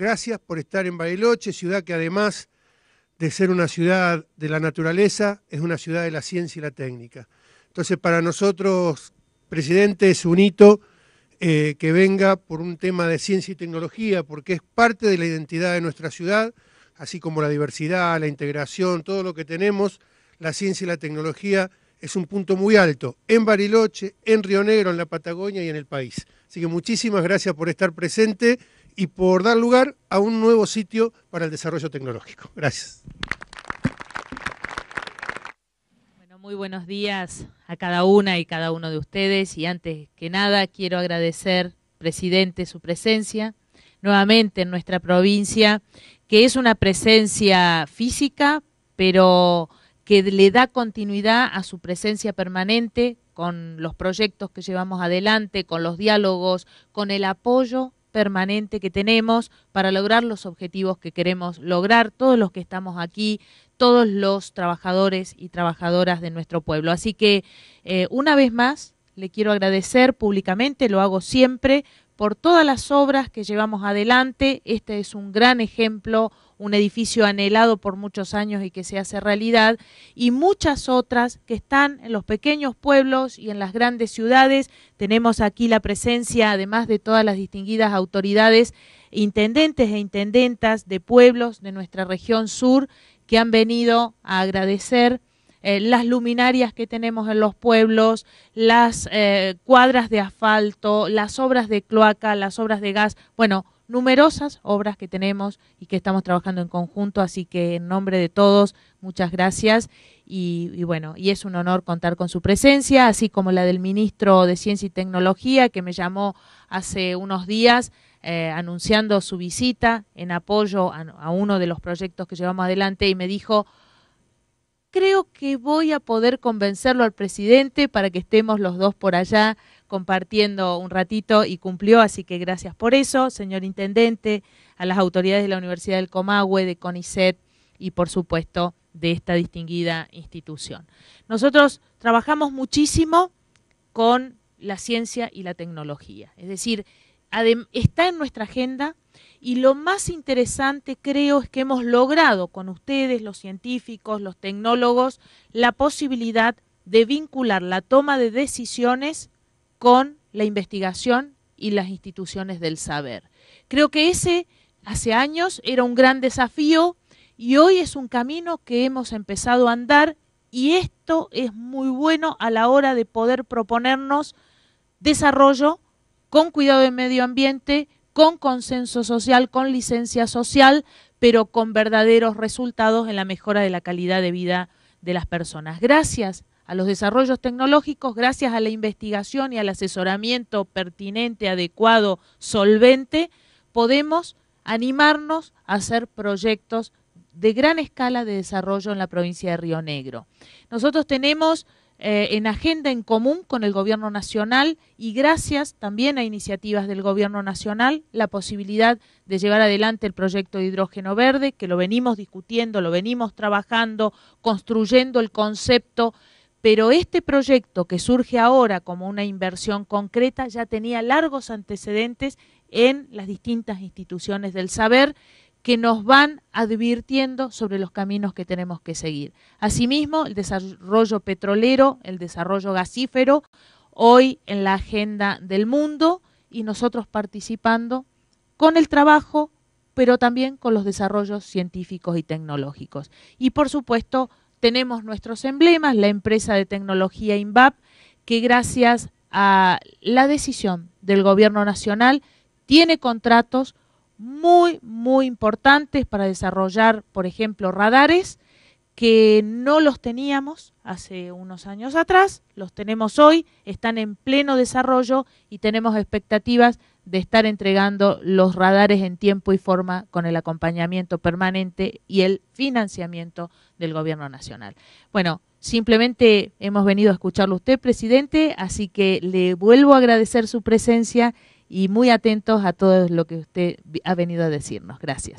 gracias por estar en Bariloche, ciudad que además de ser una ciudad de la naturaleza, es una ciudad de la ciencia y la técnica. Entonces, para nosotros, presidente, es un hito eh, que venga por un tema de ciencia y tecnología, porque es parte de la identidad de nuestra ciudad, así como la diversidad, la integración, todo lo que tenemos, la ciencia y la tecnología es un punto muy alto en Bariloche, en Río Negro, en la Patagonia y en el país. Así que muchísimas gracias por estar presente y por dar lugar a un nuevo sitio para el desarrollo tecnológico. Gracias. Bueno, muy buenos días a cada una y cada uno de ustedes y antes que nada quiero agradecer, presidente, su presencia nuevamente en nuestra provincia, que es una presencia física, pero que le da continuidad a su presencia permanente con los proyectos que llevamos adelante, con los diálogos, con el apoyo permanente que tenemos para lograr los objetivos que queremos lograr, todos los que estamos aquí, todos los trabajadores y trabajadoras de nuestro pueblo. Así que, eh, una vez más, le quiero agradecer públicamente, lo hago siempre, por todas las obras que llevamos adelante. Este es un gran ejemplo, un edificio anhelado por muchos años y que se hace realidad, y muchas otras que están en los pequeños pueblos y en las grandes ciudades. Tenemos aquí la presencia, además de todas las distinguidas autoridades, intendentes e intendentas de pueblos de nuestra región sur que han venido a agradecer eh, las luminarias que tenemos en los pueblos, las eh, cuadras de asfalto, las obras de cloaca, las obras de gas, bueno, numerosas obras que tenemos y que estamos trabajando en conjunto, así que en nombre de todos, muchas gracias y, bueno, y es un honor contar con su presencia, así como la del ministro de Ciencia y Tecnología que me llamó hace unos días eh, anunciando su visita en apoyo a uno de los proyectos que llevamos adelante y me dijo, creo que voy a poder convencerlo al presidente para que estemos los dos por allá compartiendo un ratito y cumplió, así que gracias por eso, señor intendente, a las autoridades de la Universidad del Comahue, de CONICET y por supuesto de esta distinguida institución. Nosotros trabajamos muchísimo con la ciencia y la tecnología, es decir, está en nuestra agenda y lo más interesante creo es que hemos logrado con ustedes, los científicos, los tecnólogos, la posibilidad de vincular la toma de decisiones con la investigación y las instituciones del saber. Creo que ese hace años era un gran desafío y hoy es un camino que hemos empezado a andar y esto es muy bueno a la hora de poder proponernos desarrollo con cuidado del medio ambiente, con consenso social, con licencia social, pero con verdaderos resultados en la mejora de la calidad de vida de las personas. Gracias a los desarrollos tecnológicos, gracias a la investigación y al asesoramiento pertinente, adecuado, solvente, podemos animarnos a hacer proyectos de gran escala de desarrollo en la provincia de Río Negro. Nosotros tenemos eh, en agenda en común con el Gobierno Nacional y gracias también a iniciativas del Gobierno Nacional, la posibilidad de llevar adelante el proyecto de hidrógeno verde, que lo venimos discutiendo, lo venimos trabajando, construyendo el concepto pero este proyecto que surge ahora como una inversión concreta ya tenía largos antecedentes en las distintas instituciones del saber que nos van advirtiendo sobre los caminos que tenemos que seguir. Asimismo, el desarrollo petrolero, el desarrollo gasífero, hoy en la agenda del mundo y nosotros participando con el trabajo, pero también con los desarrollos científicos y tecnológicos. Y por supuesto, tenemos nuestros emblemas, la empresa de tecnología INVAP, que gracias a la decisión del Gobierno Nacional tiene contratos muy, muy importantes para desarrollar, por ejemplo, radares que no los teníamos hace unos años atrás, los tenemos hoy, están en pleno desarrollo y tenemos expectativas de estar entregando los radares en tiempo y forma con el acompañamiento permanente y el financiamiento del Gobierno Nacional. Bueno, simplemente hemos venido a escucharlo usted, presidente, así que le vuelvo a agradecer su presencia y muy atentos a todo lo que usted ha venido a decirnos. Gracias.